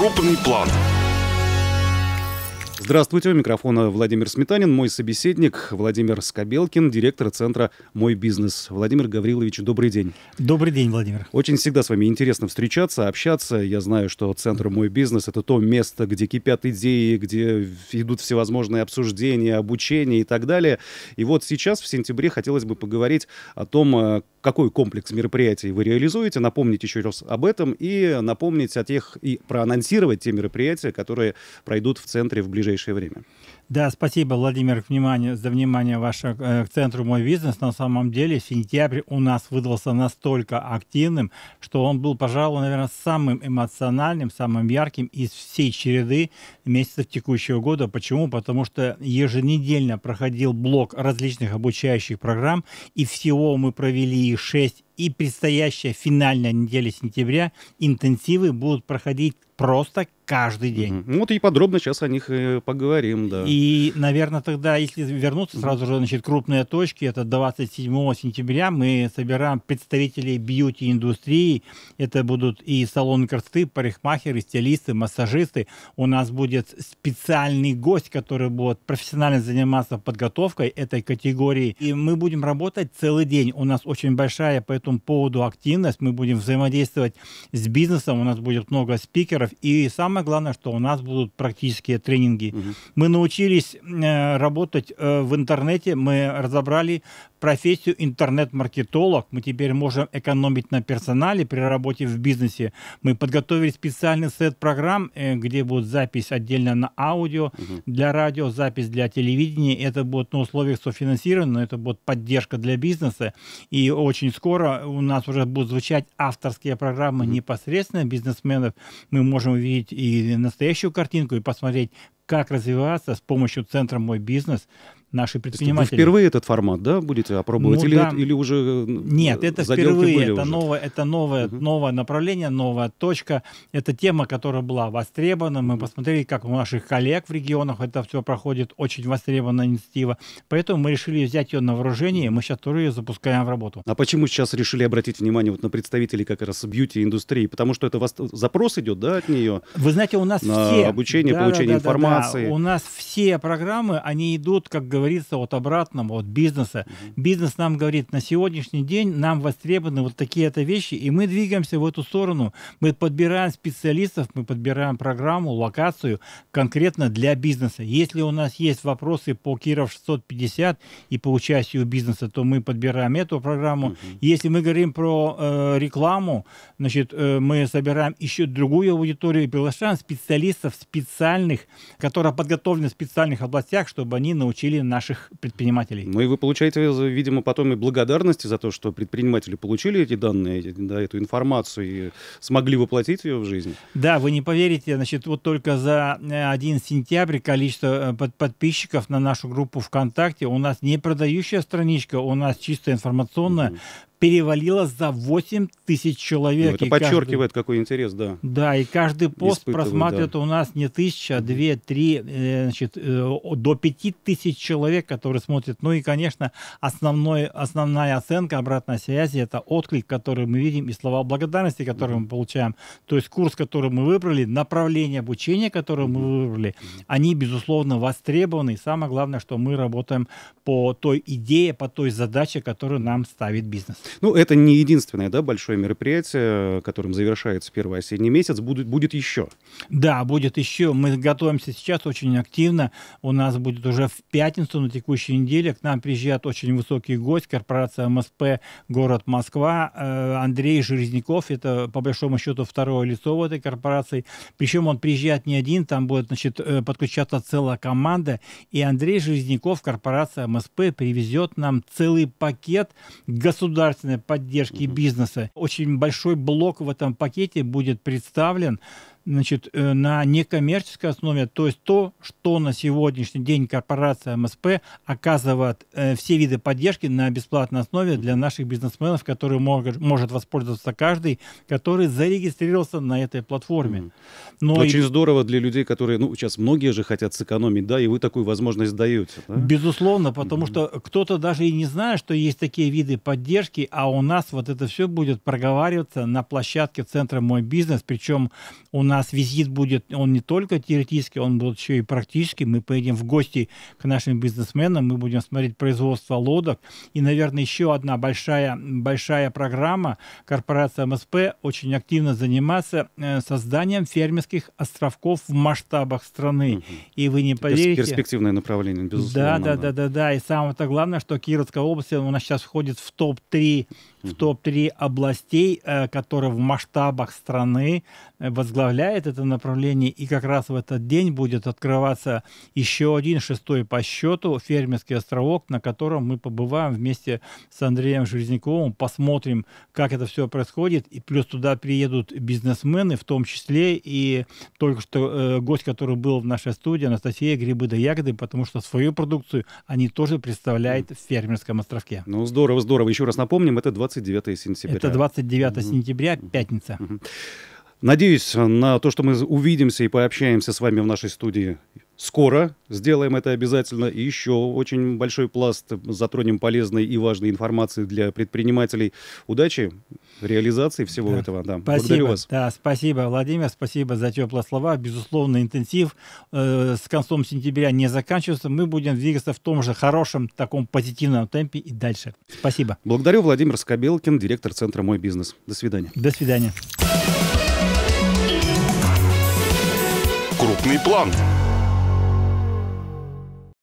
Крупный план. Здравствуйте, у микрофона Владимир Сметанин, мой собеседник Владимир Скобелкин, директор центра «Мой бизнес». Владимир Гаврилович, добрый день. Добрый день, Владимир. Очень всегда с вами интересно встречаться, общаться. Я знаю, что центр «Мой бизнес» — это то место, где кипят идеи, где идут всевозможные обсуждения, обучение и так далее. И вот сейчас, в сентябре, хотелось бы поговорить о том, э, какой комплекс мероприятий вы реализуете, напомнить еще раз об этом и напомнить о тех и проанонсировать те мероприятия, которые пройдут в центре в ближайшее время. Да, спасибо, Владимир, внимание, за внимание ваше э, к центру «Мой бизнес». На самом деле сентябрь у нас выдался настолько активным, что он был, пожалуй, наверное, самым эмоциональным, самым ярким из всей череды месяцев текущего года. Почему? Потому что еженедельно проходил блок различных обучающих программ, и всего мы провели 6 и предстоящая финальная неделя сентября интенсивы будут проходить просто каждый день. Mm-hmm. Вот и подробно сейчас о них и э, поговорим, да. И, наверное, тогда, если вернуться сразу же, значит, крупные точки, это 27 сентября мы собираем представителей бьюти-индустрии, это будут и салон красоты, парикмахеры, стилисты, массажисты. У нас будет специальный гость, который будет профессионально заниматься подготовкой этой категории, и мы будем работать целый день. У нас очень большая, поэтому этому поводу активность, мы будем взаимодействовать с бизнесом, у нас будет много спикеров, и самое главное, что у нас будут практические тренинги. Угу. Мы научились э, работать э, в интернете, мы разобрали профессию интернет-маркетолог, мы теперь можем экономить на персонале при работе в бизнесе. Мы подготовили специальный сет программ, э, где будет запись отдельно на аудио, угу. для радио, запись для телевидения, это будет на условиях софинансирования, но это будет поддержка для бизнеса, и очень скоро скоро у нас уже будут звучать авторские программы непосредственно бизнесменов. Мы можем увидеть и настоящую картинку, и посмотреть, как развиваться с помощью центра «Мой бизнес», наши предприниматели. Вы впервые этот формат, да, будете опробовать? Ну, или, да. или уже э, Нет, это впервые, это, уже? Новое, это новое, угу. новое направление, новая точка. Это тема, которая была востребована. Мы угу. посмотрели, как у наших коллег в регионах это все проходит, очень востребованная инициатива. Поэтому мы решили взять ее на вооружение, и мы сейчас тоже ее запускаем в работу. А почему сейчас решили обратить внимание вот на представителей как раз бьюти-индустрии? Потому что это вас... запрос идет, да, от нее? Вы знаете, у нас на все... обучение, да, получение да, да, информации. Да, да. У нас все программы, они идут, как говорится от обратного, от бизнеса. Бизнес нам говорит, на сегодняшний день нам востребованы вот такие-то вещи, и мы двигаемся в эту сторону. Мы подбираем специалистов, мы подбираем программу, локацию конкретно для бизнеса. Если у нас есть вопросы по Киров 650 и по участию бизнеса, то мы подбираем эту программу. Угу. Если мы говорим про э, рекламу, значит, э, мы собираем еще другую аудиторию и приглашаем специалистов специальных, которые подготовлены в специальных областях, чтобы они научили наших предпринимателей. Ну и вы получаете, видимо, потом и благодарности за то, что предприниматели получили эти данные, да, эту информацию и смогли воплотить ее в жизнь. Да, вы не поверите, значит, вот только за 1 э, сентября количество э, под подписчиков на нашу группу ВКонтакте у нас не продающая страничка, у нас чисто информационная. Угу перевалило за 8 тысяч ну, человек. Ну, это и подчеркивает, каждый, какой интерес, да. Да, и каждый пост просматривает да. у нас не тысяча, а две, три, э, значит, э, до пяти тысяч человек, которые смотрят. Ну и, конечно, основной, основная оценка обратной связи – это отклик, который мы видим, и слова благодарности, которые mm-hmm. мы получаем. То есть курс, который мы выбрали, направление обучения, которое mm-hmm. мы выбрали, они, безусловно, востребованы. И самое главное, что мы работаем по той идее, по той задаче, которую нам ставит бизнес. Ну, это не единственное, да, большое мероприятие, которым завершается первый осенний месяц. Будет, будет еще. Да, будет еще. Мы готовимся сейчас очень активно. У нас будет уже в пятницу на текущей неделе. К нам приезжает очень высокий гость, корпорация МСП «Город Москва». Э, Андрей Железняков, это, по большому счету, второе лицо в этой корпорации. Причем он приезжает не один, там будет, значит, э, подключаться целая команда. И Андрей Железняков, корпорация МСП, привезет нам целый пакет государственных государственной поддержки бизнеса. Очень большой блок в этом пакете будет представлен значит, э, на некоммерческой основе, то есть то, что на сегодняшний день корпорация МСП оказывает э, все виды поддержки на бесплатной основе для наших бизнесменов, которые могут, может воспользоваться каждый, который зарегистрировался на этой платформе. Но Очень и... здорово для людей, которые, ну, сейчас многие же хотят сэкономить, да, и вы такую возможность даете. Да? Безусловно, потому что кто-то даже и не знает, что есть такие виды поддержки, а у нас вот это все будет проговариваться на площадке центра «Мой бизнес», причем у нас нас визит будет, он не только теоретический, он будет еще и практический Мы поедем в гости к нашим бизнесменам, мы будем смотреть производство лодок. И, наверное, еще одна большая, большая программа корпорация МСП очень активно занимается э, созданием фермерских островков в масштабах страны. Угу. И вы не Это поверите... Перспективное направление, безусловно. Да, да, да, да, да. И самое-то главное, что Кировская область у нас сейчас входит в топ-3 в топ-3 областей, э, которые в масштабах страны э, возглавляет это направление. И как раз в этот день будет открываться еще один, шестой по счету, фермерский островок, на котором мы побываем вместе с Андреем Железняковым, посмотрим, как это все происходит. И плюс туда приедут бизнесмены, в том числе и только что э, гость, который был в нашей студии, Анастасия Грибы да Ягоды, потому что свою продукцию они тоже представляют в фермерском островке. Ну, здорово, здорово. Еще раз напомним, это 20 29 сентября. Это 29 mm-hmm. сентября, пятница. Mm-hmm. Надеюсь на то, что мы увидимся и пообщаемся с вами в нашей студии Скоро сделаем это обязательно. И еще очень большой пласт затронем полезной и важной информации для предпринимателей. Удачи, реализации всего да. этого. Да. Спасибо. вас. Да, спасибо, Владимир. Спасибо за теплые слова. Безусловно, интенсив э, с концом сентября не заканчивается. Мы будем двигаться в том же хорошем, таком позитивном темпе и дальше. Спасибо. Благодарю, Владимир Скобелкин, директор Центра «Мой бизнес». До свидания. До свидания. Крупный план.